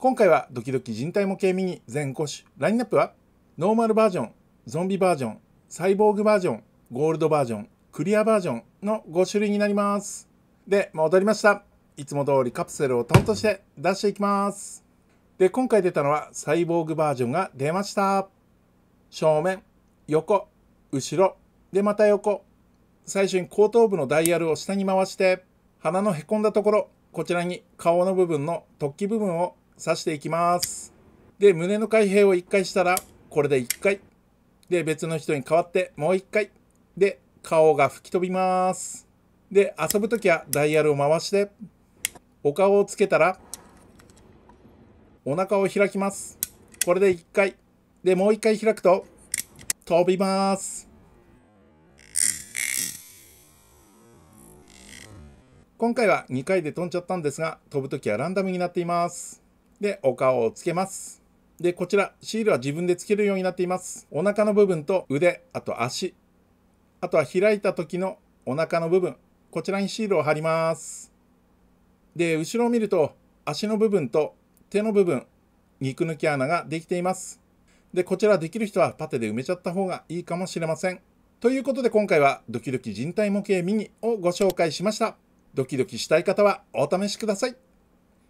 今回はドキドキ人体模型ミニ全5種。ラインナップはノーマルバージョン、ゾンビバージョン、サイボーグバージョン、ゴールドバージョン、クリアバージョンの5種類になります。で、戻りました。いつも通りカプセルを担当して出していきます。で、今回出たのはサイボーグバージョンが出ました。正面、横、後ろ、で、また横。最初に後頭部のダイヤルを下に回して、鼻のへこんだところ、こちらに顔の部分の突起部分を刺していきます。で、胸の開閉を1回したら、これで1回。で、別の人に代わってもう1回。で、顔が吹き飛びます。で、遊ぶ時はダイヤルを回して、お顔をつけたら、お腹を開きます。これで1回。で、もう1回開くと、飛びます。今回は2回で飛んじゃったんですが、飛ぶ時はランダムになっています。で、お顔をつけます。で、こちら、シールは自分でつけるようになっています。お腹の部分と腕、あと足、あとは開いた時のお腹の部分、こちらにシールを貼ります。で、後ろを見ると、足の部分と手の部分、肉抜き穴ができています。で、こちらできる人はパテで埋めちゃった方がいいかもしれません。ということで今回はドキドキ人体模型ミニをご紹介しました。ドキドキしたい方はお試しください。